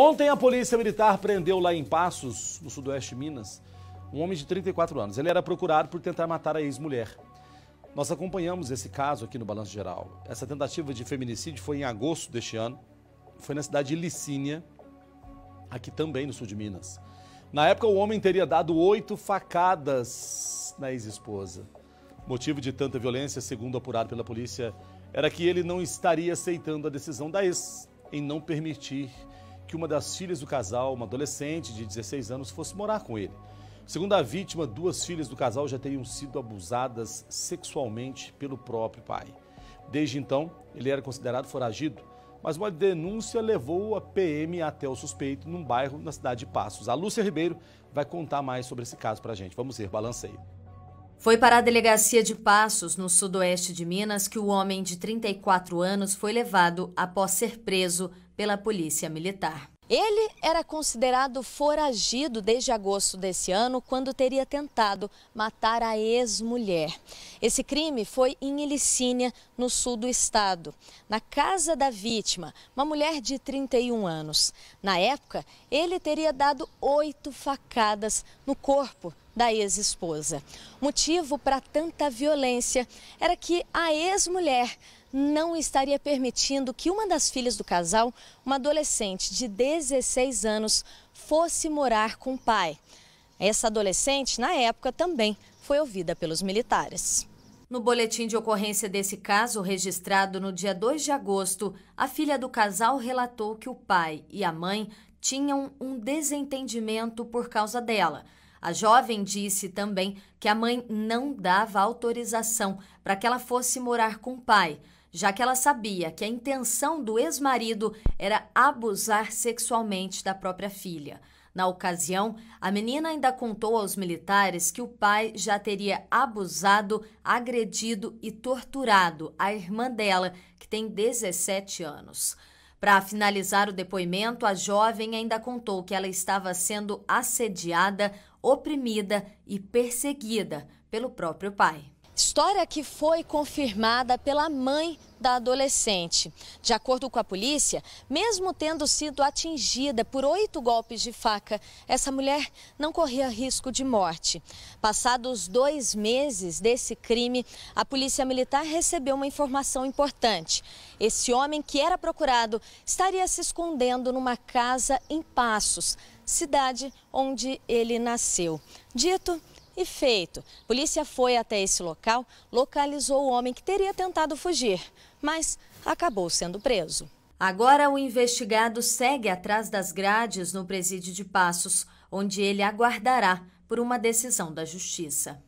Ontem a polícia militar prendeu lá em Passos, no sudoeste de Minas, um homem de 34 anos. Ele era procurado por tentar matar a ex-mulher. Nós acompanhamos esse caso aqui no Balanço Geral. Essa tentativa de feminicídio foi em agosto deste ano. Foi na cidade de Licínia, aqui também no sul de Minas. Na época, o homem teria dado oito facadas na ex-esposa. Motivo de tanta violência, segundo apurado pela polícia, era que ele não estaria aceitando a decisão da ex em não permitir que uma das filhas do casal, uma adolescente de 16 anos, fosse morar com ele. Segundo a vítima, duas filhas do casal já teriam sido abusadas sexualmente pelo próprio pai. Desde então, ele era considerado foragido, mas uma denúncia levou a PM até o suspeito num bairro na cidade de Passos. A Lúcia Ribeiro vai contar mais sobre esse caso para a gente. Vamos ver, balanceio. Foi para a delegacia de Passos, no sudoeste de Minas, que o homem de 34 anos foi levado após ser preso pela Polícia Militar. Ele era considerado foragido desde agosto desse ano, quando teria tentado matar a ex-mulher. Esse crime foi em Ilicínia, no sul do estado, na casa da vítima, uma mulher de 31 anos. Na época, ele teria dado oito facadas no corpo da ex-esposa. Motivo para tanta violência era que a ex-mulher não estaria permitindo que uma das filhas do casal, uma adolescente de 16 anos, fosse morar com o pai. Essa adolescente, na época, também foi ouvida pelos militares. No boletim de ocorrência desse caso, registrado no dia 2 de agosto, a filha do casal relatou que o pai e a mãe tinham um desentendimento por causa dela. A jovem disse também que a mãe não dava autorização para que ela fosse morar com o pai, já que ela sabia que a intenção do ex-marido era abusar sexualmente da própria filha. Na ocasião, a menina ainda contou aos militares que o pai já teria abusado, agredido e torturado a irmã dela, que tem 17 anos. Para finalizar o depoimento, a jovem ainda contou que ela estava sendo assediada, oprimida e perseguida pelo próprio pai. História que foi confirmada pela mãe da adolescente. De acordo com a polícia, mesmo tendo sido atingida por oito golpes de faca, essa mulher não corria risco de morte. Passados dois meses desse crime, a polícia militar recebeu uma informação importante. Esse homem que era procurado estaria se escondendo numa casa em Passos, cidade onde ele nasceu. Dito e feito, polícia foi até esse local, localizou o homem que teria tentado fugir, mas acabou sendo preso. Agora o investigado segue atrás das grades no presídio de Passos, onde ele aguardará por uma decisão da justiça.